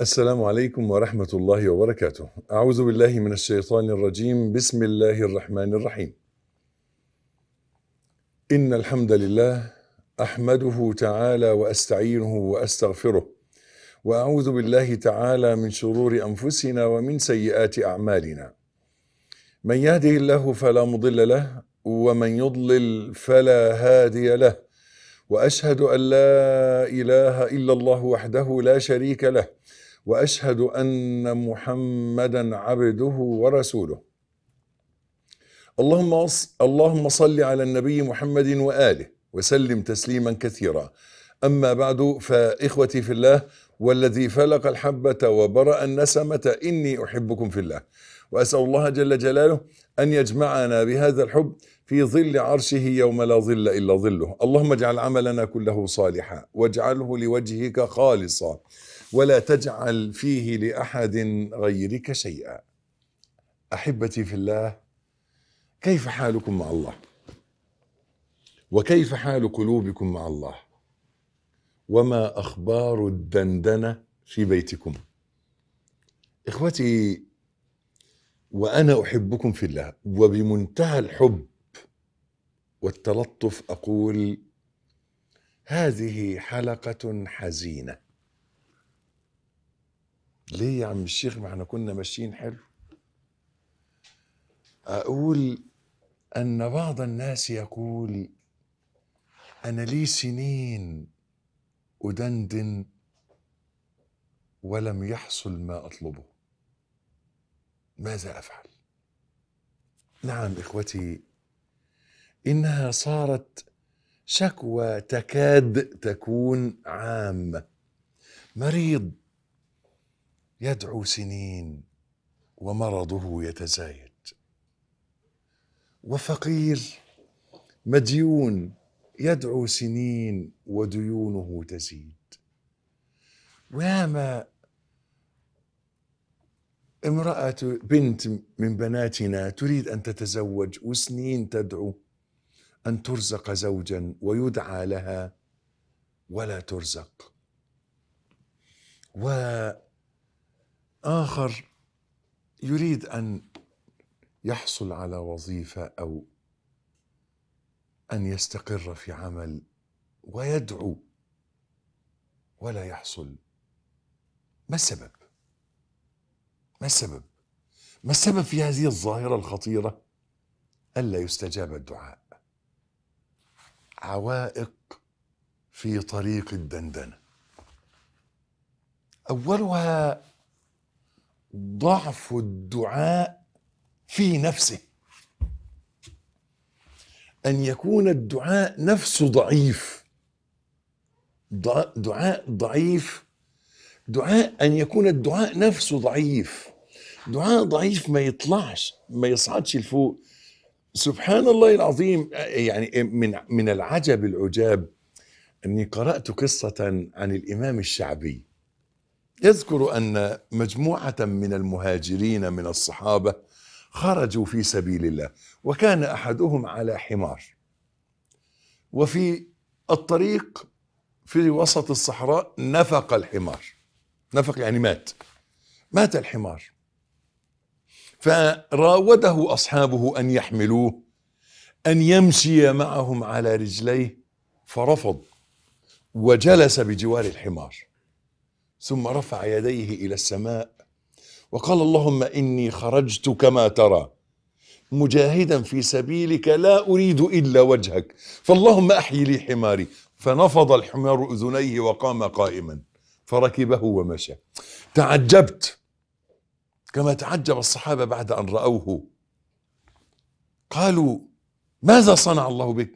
السلام عليكم ورحمة الله وبركاته. أعوذ بالله من الشيطان الرجيم، بسم الله الرحمن الرحيم. إن الحمد لله أحمده تعالى وأستعينه وأستغفره، وأعوذ بالله تعالى من شرور أنفسنا ومن سيئات أعمالنا. من يهده الله فلا مضل له، ومن يضلل فلا هادي له. واشهد ان لا اله الا الله وحده لا شريك له واشهد ان محمدا عبده ورسوله اللهم اللهم صل على النبي محمد واله وسلم تسليما كثيرا اما بعد فاخوتي في الله والذي فلق الحبه وبرا النسمه اني احبكم في الله واسال الله جل جلاله ان يجمعنا بهذا الحب في ظل عرشه يوم لا ظل الا ظله، اللهم اجعل عملنا كله صالحا واجعله لوجهك خالصا ولا تجعل فيه لاحد غيرك شيئا احبتي في الله كيف حالكم مع الله وكيف حال قلوبكم مع الله وما اخبار الدندنه في بيتكم اخوتي وانا احبكم في الله وبمنتهى الحب والتلطف اقول هذه حلقه حزينه ليه يا عم الشيخ ما احنا كنا ماشيين حلو اقول ان بعض الناس يقول انا لي سنين ادندن ولم يحصل ما اطلبه ماذا افعل نعم اخوتي انها صارت شكوى تكاد تكون عامه مريض يدعو سنين ومرضه يتزايد وفقير مديون يدعو سنين وديونه تزيد وياما امرأة بنت من بناتنا تريد أن تتزوج وسنين تدعو أن ترزق زوجا ويدعى لها ولا ترزق و اخر يريد ان يحصل على وظيفه او ان يستقر في عمل ويدعو ولا يحصل ما السبب ما السبب ما السبب في هذه الظاهره الخطيره الا يستجاب الدعاء عوائق في طريق الدندنه اولها ضعف الدعاء في نفسه ان يكون الدعاء نفسه ضعيف دعاء ضعيف دعاء ان يكون الدعاء نفسه ضعيف دعاء ضعيف ما يطلعش ما يصعدش لفوق سبحان الله العظيم يعني من من العجب العجاب اني قرات قصه عن الامام الشعبي يذكر أن مجموعة من المهاجرين من الصحابة خرجوا في سبيل الله وكان أحدهم على حمار وفي الطريق في وسط الصحراء نفق الحمار نفق يعني مات مات الحمار فراوده أصحابه أن يحملوه أن يمشي معهم على رجليه فرفض وجلس بجوار الحمار ثم رفع يديه الى السماء وقال اللهم اني خرجت كما ترى مجاهدا في سبيلك لا اريد الا وجهك فاللهم احيي لي حماري فنفض الحمار اذنيه وقام قائما فركبه ومشى تعجبت كما تعجب الصحابه بعد ان راوه قالوا ماذا صنع الله بك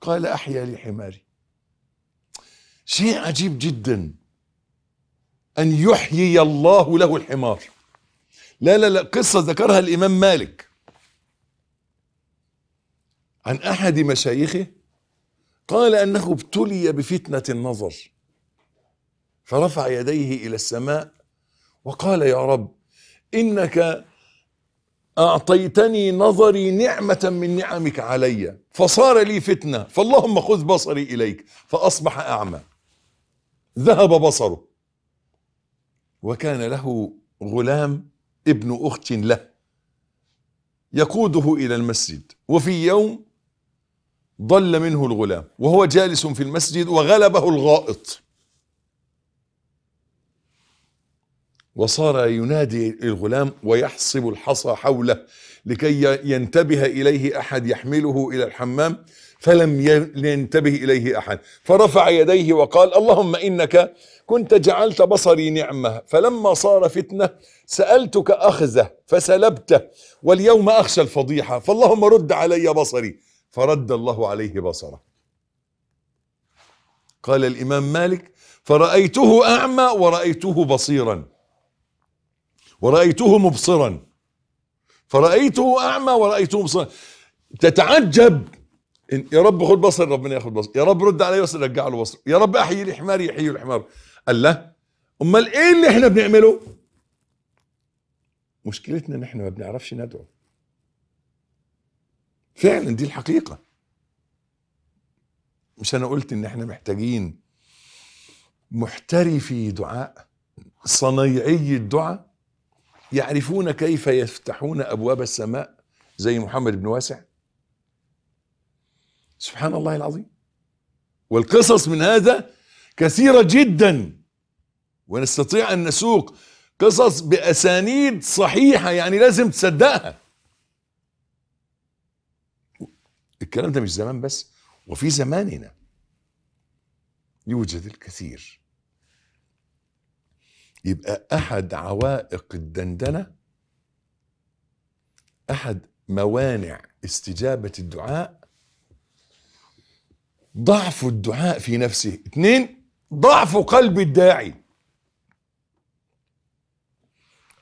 قال احيا لي حماري شيء عجيب جدا أن يحيي الله له الحمار لا لا لا قصة ذكرها الإمام مالك عن أحد مشايخه قال أنه ابتلي بفتنة النظر فرفع يديه إلى السماء وقال يا رب إنك أعطيتني نظري نعمة من نعمك علي فصار لي فتنة فاللهم خذ بصري إليك فأصبح أعمى ذهب بصره وكان له غلام ابن أخت له يقوده إلى المسجد وفي يوم ضل منه الغلام وهو جالس في المسجد وغلبه الغائط وصار ينادي الغلام ويحصب الحصى حوله لكي ينتبه إليه أحد يحمله إلى الحمام فلم ينتبه إليه أحد فرفع يديه وقال اللهم إنك كنت جعلت بصري نعمة فلما صار فتنة سألتك أخذه فسلبته واليوم أخشى الفضيحة فاللهم رد علي بصري فرد الله عليه بصره قال الإمام مالك فرأيته أعمى ورأيته بصيرا ورأيته مبصرا فرأيته أعمى ورأيته مبصرا تتعجب يا رب خد بصر ربنا ياخد بصر يا رب رد عليه بس رجع له بصر يا رب احيي الحمار يحيي الحمار قال لا امال ايه اللي احنا بنعمله مشكلتنا ان احنا ما بنعرفش ندعو فعلا دي الحقيقه مش انا قلت ان احنا محتاجين محترفي دعاء صنيعي الدعاء يعرفون كيف يفتحون ابواب السماء زي محمد بن واسع سبحان الله العظيم والقصص من هذا كثيرة جدا ونستطيع أن نسوق قصص بأسانيد صحيحة يعني لازم تصدقها الكلام ده مش زمان بس وفي زماننا يوجد الكثير يبقى أحد عوائق الدندنة أحد موانع استجابة الدعاء ضعف الدعاء في نفسه اثنين ضعف قلب الداعي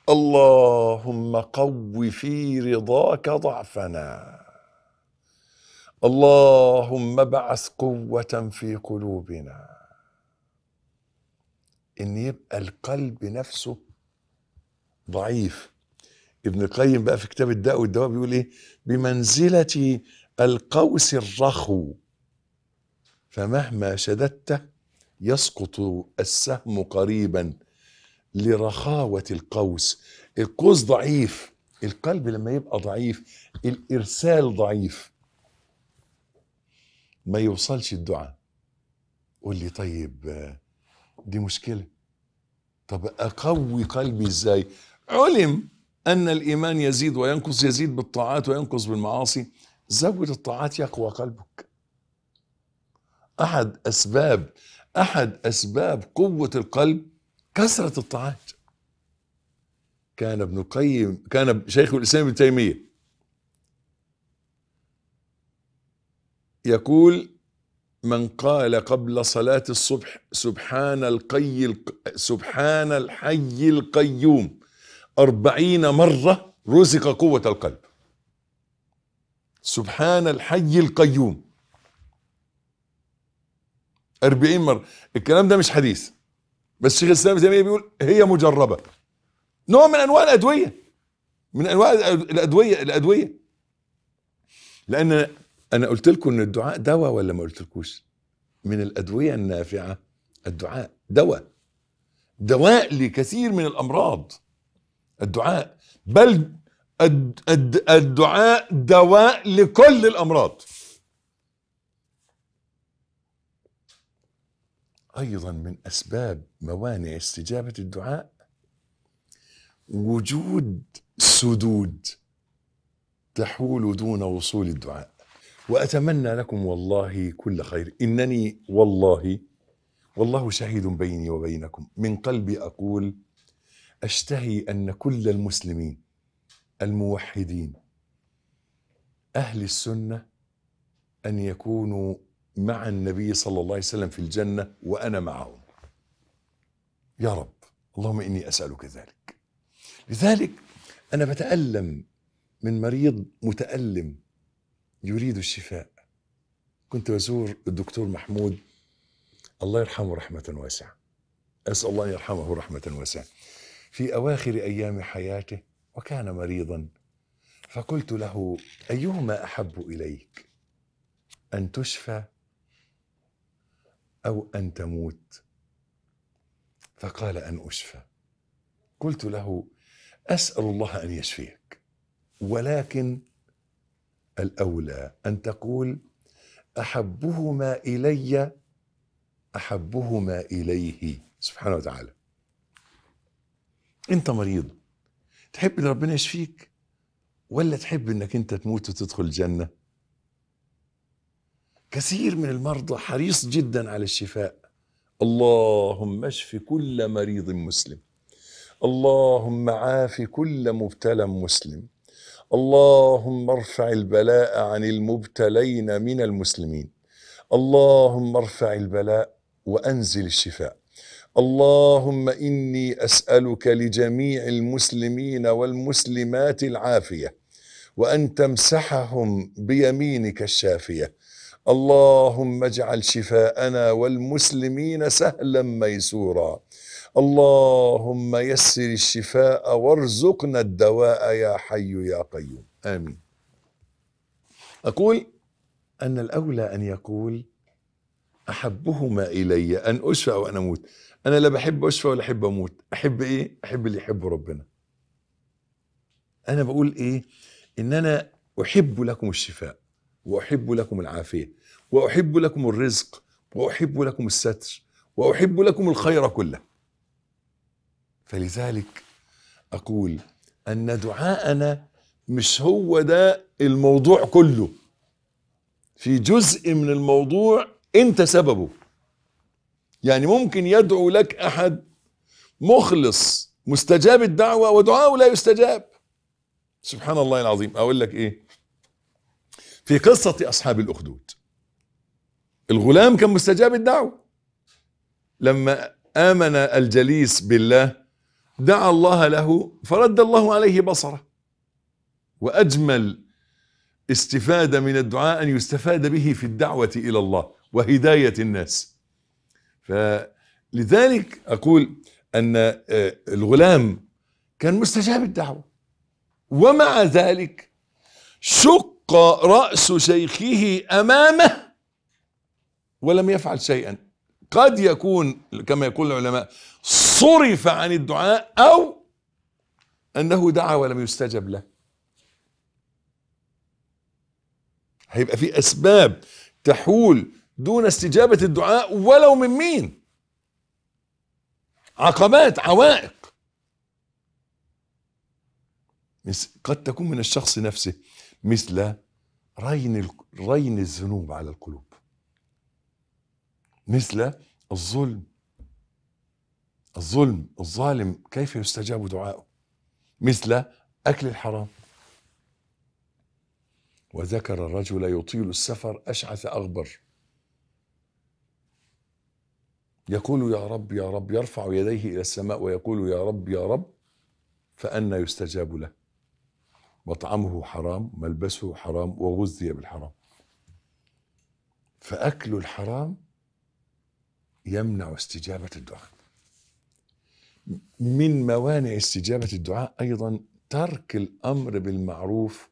اللهم قو في رضاك ضعفنا اللهم ابعث قوة في قلوبنا ان يبقى القلب نفسه ضعيف ابن القيم بقى في كتاب الداء والدواء بيقول ايه بمنزلة القوس الرخو فمهما شددت يسقط السهم قريبا لرخاوة القوس القوس ضعيف القلب لما يبقى ضعيف الإرسال ضعيف ما يوصلش الدعاء قول لي طيب دي مشكلة طب أقوي قلبي إزاي علم أن الإيمان يزيد وينقص يزيد بالطاعات وينقص بالمعاصي زود الطاعات يقوى قلبك احد اسباب احد اسباب قوه القلب كثره الطاعات كان ابن القيم كان شيخ الاسلام ابن تيميه يقول من قال قبل صلاة الصبح سبحان القي سبحان الحي القيوم أربعين مرة رزق قوة القلب سبحان الحي القيوم 40 مرة الكلام ده مش حديث بس شيخ الإسلام تيمية بيقول هي مجربة نوع من أنواع الأدوية من أنواع الأدوية الأدوية لأن أنا قلت لكم إن الدعاء دواء ولا ما قلتلكوش؟ من الأدوية النافعة الدعاء دواء دواء لكثير من الأمراض الدعاء بل الدعاء دواء لكل الأمراض أيضا من أسباب موانع استجابة الدعاء وجود سدود تحول دون وصول الدعاء وأتمنى لكم والله كل خير إنني والله والله شهيد بيني وبينكم من قلبي أقول أشتهي أن كل المسلمين الموحدين أهل السنة أن يكونوا مع النبي صلى الله عليه وسلم في الجنة وأنا معهم يا رب اللهم إني أسألك ذلك لذلك أنا بتألم من مريض متألم يريد الشفاء كنت بزور الدكتور محمود الله يرحمه رحمة واسعة أسأل الله يرحمه رحمة واسعة في أواخر أيام حياته وكان مريضا فقلت له أيهما أحب إليك أن تشفى او ان تموت فقال ان اشفى قلت له اسال الله ان يشفيك ولكن الاولى ان تقول احبهما الي احبهما اليه سبحانه وتعالى انت مريض تحب ان ربنا يشفيك ولا تحب انك انت تموت وتدخل الجنه كثير من المرضى حريص جدا على الشفاء اللهم اشف كل مريض مسلم اللهم عاف كل مبتلى مسلم اللهم ارفع البلاء عن المبتلين من المسلمين اللهم ارفع البلاء وانزل الشفاء اللهم اني اسالك لجميع المسلمين والمسلمات العافيه وان تمسحهم بيمينك الشافيه اللهم اجعل شفاءنا والمسلمين سهلا ميسورا اللهم يسر الشفاء وارزقنا الدواء يا حي يا قيوم امين اقول ان الاولى ان يقول احبهما الي ان اشفى وان اموت انا لا بحب اشفى ولا احب اموت احب ايه احب اللي يحبه ربنا انا بقول ايه ان انا احب لكم الشفاء واحب لكم العافيه واحب لكم الرزق واحب لكم الستر واحب لكم الخير كله فلذلك اقول ان دعاءنا مش هو ده الموضوع كله في جزء من الموضوع انت سببه يعني ممكن يدعو لك احد مخلص مستجاب الدعوه ودعاءه لا يستجاب سبحان الله العظيم اقول لك ايه في قصة أصحاب الأخدود الغلام كان مستجاب الدعوة لما آمن الجليس بالله دعا الله له فرد الله عليه بصره وأجمل استفادة من الدعاء أن يستفاد به في الدعوة إلى الله وهداية الناس فلذلك أقول أن آه، الغلام كان مستجاب الدعوة ومع ذلك شق ألقى رأس شيخه أمامه ولم يفعل شيئا قد يكون كما يقول العلماء صرف عن الدعاء أو أنه دعا ولم يستجب له هيبقى في أسباب تحول دون استجابة الدعاء ولو من مين عقبات عوائق قد تكون من الشخص نفسه مثل رين رين الذنوب على القلوب مثل الظلم الظلم الظالم كيف يستجاب دعاؤه مثل أكل الحرام وذكر الرجل يطيل السفر أشعث أغبر يقول يا رب يا رب يرفع يديه إلى السماء ويقول يا رب يا رب فانى يستجاب له مطعمه حرام ملبسه حرام وغذي بالحرام فأكل الحرام يمنع استجابة الدعاء من موانع استجابة الدعاء أيضا ترك الأمر بالمعروف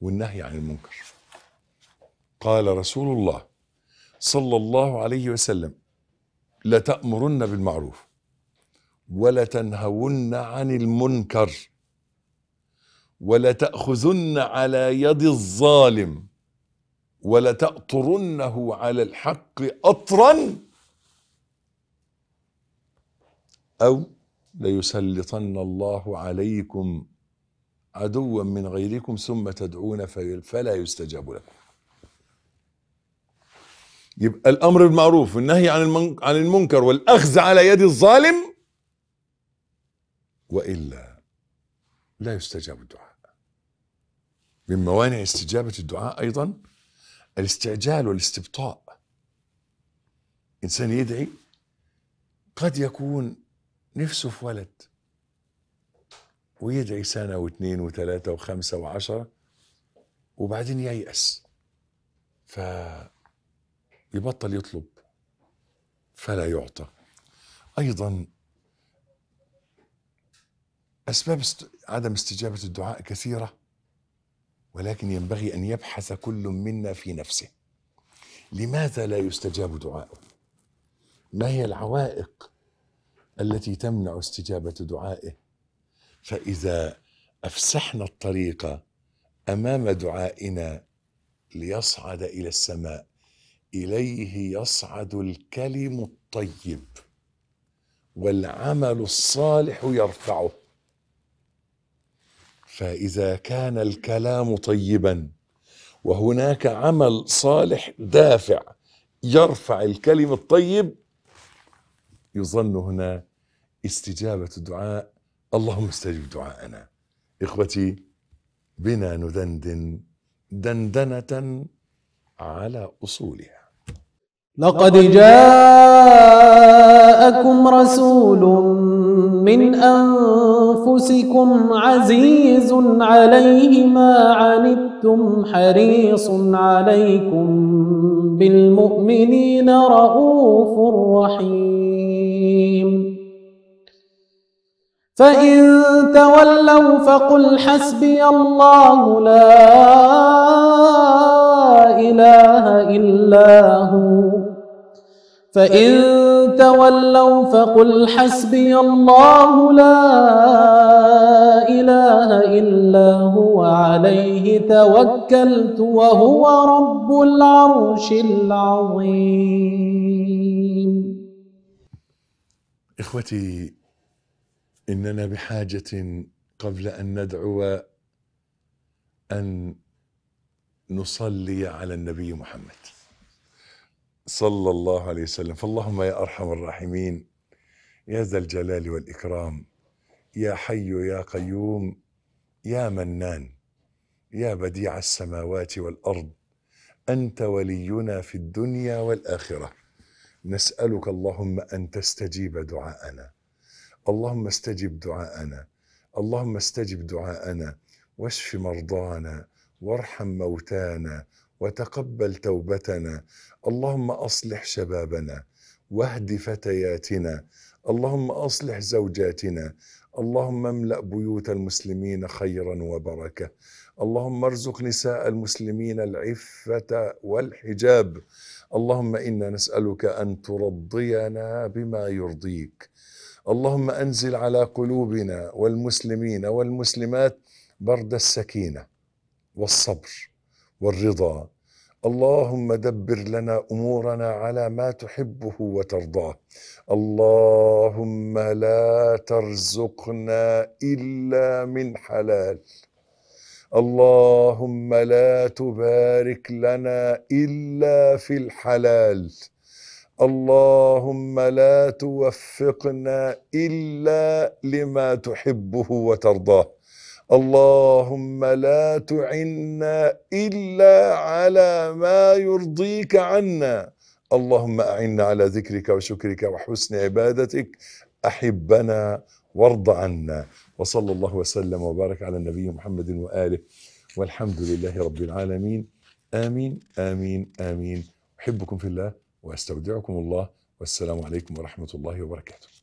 والنهي عن المنكر قال رسول الله صلى الله عليه وسلم لتأمرن بالمعروف ولتنهون عن المنكر ولتأخذن على يد الظالم ولتأطرنه على الحق أطرا أو ليسلطن الله عليكم عدوا من غيركم ثم تدعون فلا يستجاب لكم يبقى الأمر بالمعروف والنهي عن عن المنكر والأخذ على يد الظالم وإلا لا يستجاب الدعاء من موانع استجابة الدعاء أيضا الاستعجال والاستبطاء إنسان يدعي قد يكون نفسه في ولد ويدعي سنة واثنين وثلاثة وخمسة وعشرة وبعدين ييأس فيبطل يطلب فلا يعطى أيضا أسباب است... عدم استجابة الدعاء كثيرة ولكن ينبغي أن يبحث كل منا في نفسه لماذا لا يستجاب دعاؤه ما هي العوائق التي تمنع استجابة دعائه فإذا أفسحنا الطريق أمام دعائنا ليصعد إلى السماء إليه يصعد الكلم الطيب والعمل الصالح يرفعه فاذا كان الكلام طيبا وهناك عمل صالح دافع يرفع الكلم الطيب يظن هنا استجابه الدعاء اللهم استجب دعاءنا اخوتي بنا ندندن دندنه على اصولها لقد جاءكم رسول من أنفسكم أنفسكم عزيز عليه ما عنتم حريص عليكم بالمؤمنين رؤوف رحيم فإن تولوا فقل حسبي الله لا إله إلا هو فإن تولوا فقل حسبي الله لا إله إلا هو عليه توكلت وهو رب العرش العظيم إخوتي إننا بحاجة قبل أن ندعو أن نصلي على النبي محمد صلى الله عليه وسلم فاللهم يا أرحم الراحمين يا ذا الجلال والإكرام يا حي يا قيوم يا منان يا بديع السماوات والأرض أنت ولينا في الدنيا والآخرة نسألك اللهم أن تستجيب دعاءنا اللهم استجب دعاءنا اللهم استجب دعاءنا واشف مرضانا وارحم موتانا وتقبل توبتنا اللهم اصلح شبابنا واهد فتياتنا اللهم اصلح زوجاتنا اللهم املا بيوت المسلمين خيرا وبركه اللهم ارزق نساء المسلمين العفه والحجاب اللهم انا نسالك ان ترضينا بما يرضيك اللهم انزل على قلوبنا والمسلمين والمسلمات برد السكينه والصبر والرضا اللهم دبر لنا امورنا على ما تحبه وترضاه اللهم لا ترزقنا الا من حلال اللهم لا تبارك لنا الا في الحلال اللهم لا توفقنا الا لما تحبه وترضاه اللهم لا تعنا إلا على ما يرضيك عنا اللهم أعنا على ذكرك وشكرك وحسن عبادتك أحبنا وارض عنا وصلى الله وسلم وبارك على النبي محمد وآله والحمد لله رب العالمين آمين آمين آمين أحبكم في الله وأستودعكم الله والسلام عليكم ورحمة الله وبركاته